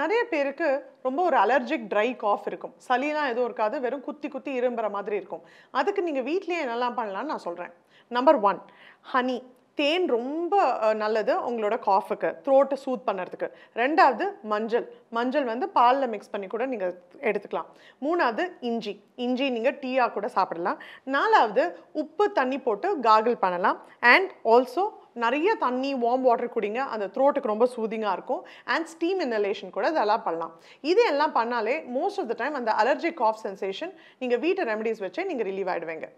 நிறைய பேருக்கு ரொம்ப ஒரு அலர்ஜிக் ட்ரை காஃப் இருக்கும் சளிலாம் எதுவும் இருக்காது வெறும் குத்தி குத்தி இரும்புற மாதிரி இருக்கும் அதுக்கு நீங்கள் வீட்லேயே என்னெல்லாம் பண்ணலான்னு நான் சொல்கிறேன் நம்பர் ஒன் ஹனி தேன் ரொம்ப நல்லது உங்களோட காஃபுக்கு த்ரோட்டை சூத் பண்ணுறதுக்கு ரெண்டாவது மஞ்சள் மஞ்சள் வந்து பாலில் மிக்ஸ் பண்ணி கூட நீங்கள் எடுத்துக்கலாம் மூணாவது இஞ்சி இஞ்சி நீங்கள் டீயாக கூட சாப்பிடலாம் நாலாவது உப்பு தண்ணி போட்டு காகிள் பண்ணலாம் அண்ட் ஆல்சோ நிறைய தண்ணி வார்ம் வாட்டர் குடிங்க அந்த த்ரோட்டுக்கு ரொம்ப சூதிங்காக இருக்கும் அண்ட் ஸ்டீம் இன்னலேஷன் கூட இதெல்லாம் பண்ணலாம் இது எல்லாம் பண்ணாலே மோஸ்ட் ஆஃப் த டைம் அந்த அலர்ஜி காஃப் சென்சேஷன் நீங்கள் வீட்டை ரெமடிஸ் வச்சே நீங்கள் ரிலீவ் ஆகிடுவீங்க